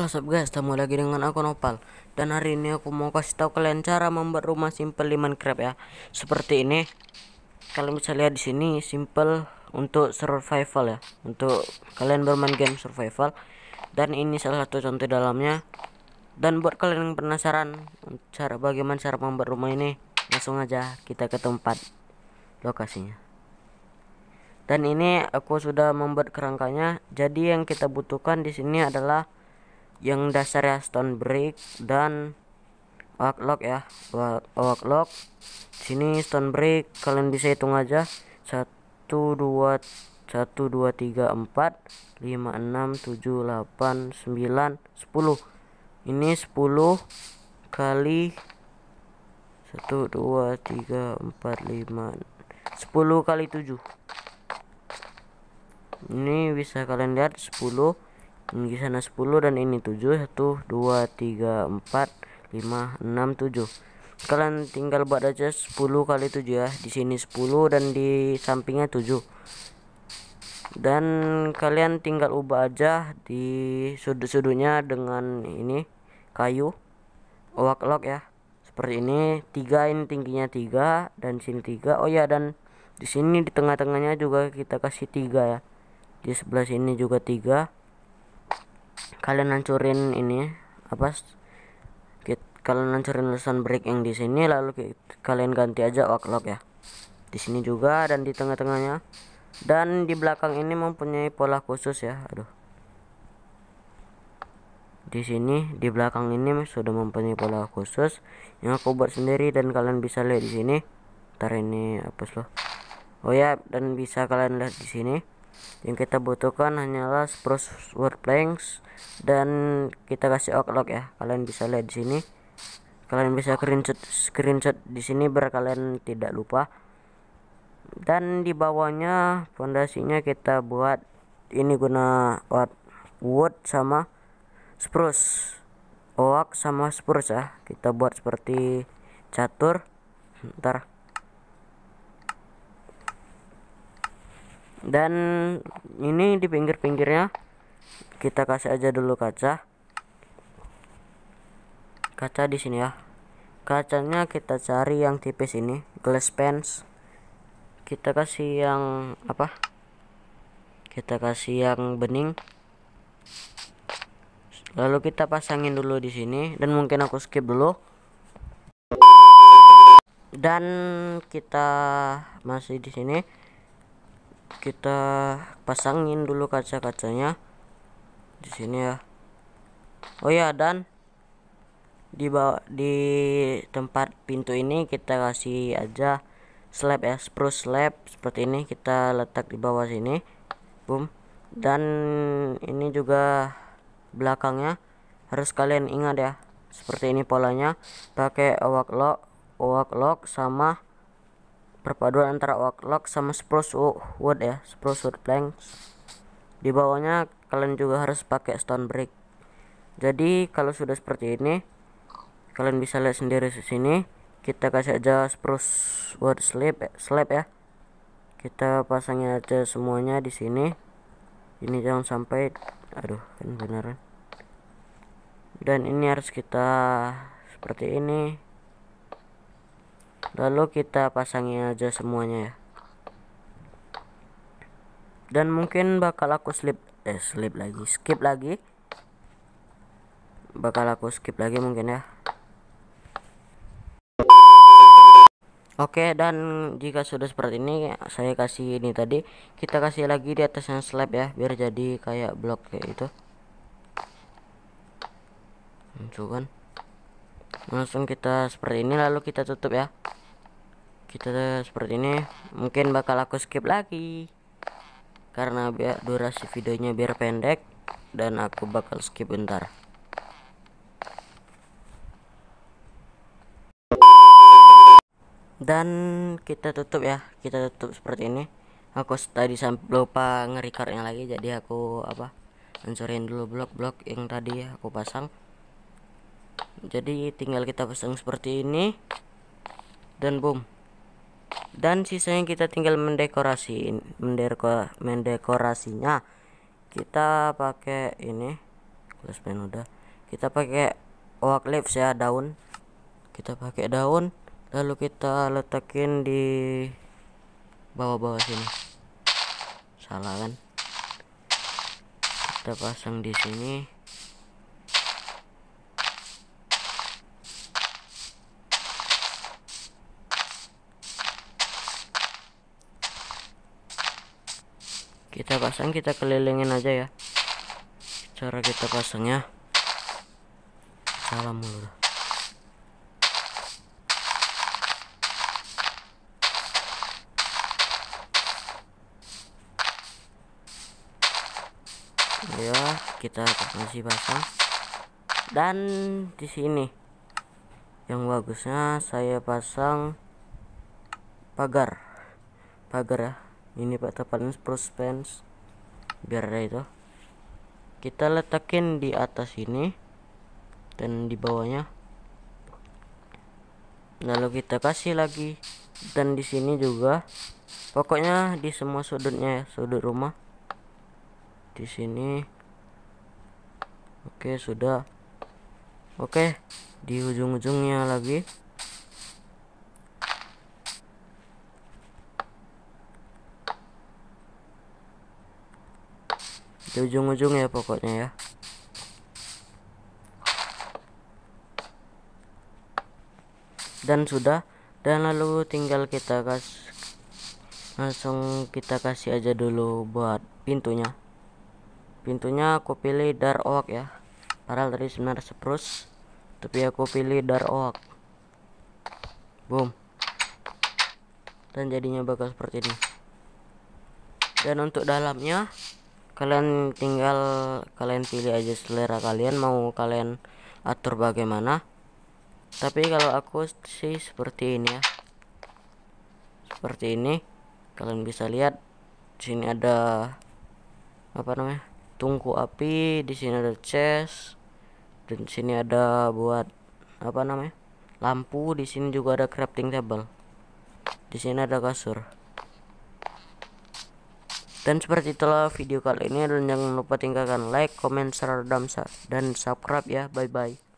Halo sob guys, ketemu lagi dengan aku Nopal Dan hari ini aku mau kasih tahu kalian cara membuat rumah simple di Minecraft ya Seperti ini Kalian bisa lihat di sini simple untuk survival ya Untuk kalian bermain game survival Dan ini salah satu contoh dalamnya Dan buat kalian yang penasaran cara bagaimana cara membuat rumah ini Langsung aja kita ke tempat lokasinya dan ini aku sudah membuat kerangkanya jadi yang kita butuhkan di sini adalah yang dasarnya stone brick dan waklok ya waklok sini stone brick kalian bisa hitung aja satu dua satu dua tiga empat lima enam tujuh delapan sembilan sepuluh ini sepuluh kali satu dua tiga empat lima sepuluh kali tujuh ini bisa kalian lihat sepuluh ini hmm, di sana 10 dan ini 7 1 2 3 4 5 6 7 kalian tinggal buat aja 10 kali 7 ya di sini 10 dan di sampingnya 7 dan kalian tinggal ubah aja di sudut-sudutnya dengan ini kayu oak-log ya seperti ini tiga ini tingginya tiga dan sini tiga oh ya dan di sini di tengah-tengahnya juga kita kasih tiga ya di sebelah sini juga tiga kalian hancurin ini apa kita, kalian hancurin lesson break yang di sini lalu kalian ganti aja oklok ya di sini juga dan di tengah-tengahnya dan di belakang ini mempunyai pola khusus ya aduh di sini di belakang ini sudah mempunyai pola khusus yang aku buat sendiri dan kalian bisa lihat di sini tar ini apa loh oh ya dan bisa kalian lihat di sini yang kita butuhkan hanyalah spruce wood planks dan kita kasih oak log ya. Kalian bisa lihat di sini. Kalian bisa screenshot screenshot di sini biar kalian tidak lupa. Dan di bawahnya fondasinya kita buat ini guna wood sama spruce oak sama spruce ya kita buat seperti catur ntar dan ini di pinggir-pinggirnya kita kasih aja dulu kaca kaca di sini ya kacanya kita cari yang tipis ini glass pans kita kasih yang apa kita kasih yang bening lalu kita pasangin dulu di sini dan mungkin aku skip dulu dan kita masih di sini kita pasangin dulu kaca-kacanya di sini ya oh ya dan di bawah di tempat pintu ini kita kasih aja slab ya spruce slab seperti ini kita letak di bawah sini boom dan ini juga belakangnya harus kalian ingat ya seperti ini polanya pakai awak lock awak lock sama perpaduan antara oak log sama spruce wood ya spruce wood planks di bawahnya kalian juga harus pakai stone brick jadi kalau sudah seperti ini kalian bisa lihat sendiri di sini kita kasih aja spruce wood slab eh, slab ya kita pasangnya aja semuanya di sini ini jangan sampai aduh kan beneran dan ini harus kita seperti ini lalu kita pasangin aja semuanya ya dan mungkin bakal aku slip eh slip lagi skip lagi bakal aku skip lagi mungkin ya Oke dan jika sudah seperti ini saya kasih ini tadi kita kasih lagi di atasnya slab ya biar jadi kayak blok kayak itu langsung gitu kan langsung kita seperti ini lalu kita tutup ya kita seperti ini mungkin bakal aku skip lagi karena biar durasi videonya biar pendek dan aku bakal skip bentar dan kita tutup ya kita tutup seperti ini aku tadi sampai lupa ngerecordnya lagi jadi aku apa hancurin dulu blok-blok yang tadi ya, aku pasang jadi tinggal kita pasang seperti ini dan boom dan sisanya kita tinggal mendekorasi mendeko, mendekorasinya kita pakai ini plus udah kita pakai oak leaves ya daun kita pakai daun lalu kita letakin di bawah-bawah sini salah kan kita pasang di sini kita pasang kita kelilingin aja ya cara kita pasangnya salam mulu ya kita masih pasang dan di sini yang bagusnya saya pasang pagar pagar ya ini pak tepatnya fence biar ada itu kita letakin di atas ini dan di bawahnya lalu kita kasih lagi dan di sini juga pokoknya di semua sudutnya ya sudut rumah di sini oke sudah oke di ujung-ujungnya lagi di ujung-ujung ya pokoknya ya dan sudah dan lalu tinggal kita kas langsung kita kasih aja dulu buat pintunya pintunya aku pilih dark oak ya padahal dari sebenarnya spruce tapi aku pilih dark oak boom dan jadinya bakal seperti ini dan untuk dalamnya kalian tinggal kalian pilih aja selera kalian mau kalian atur bagaimana tapi kalau aku sih seperti ini ya seperti ini kalian bisa lihat di sini ada apa namanya tungku api di sini ada chest dan di sini ada buat apa namanya lampu di sini juga ada crafting table di sini ada kasur dan seperti itulah video kali ini dan jangan lupa tinggalkan like, comment, share, dan subscribe ya. Bye bye.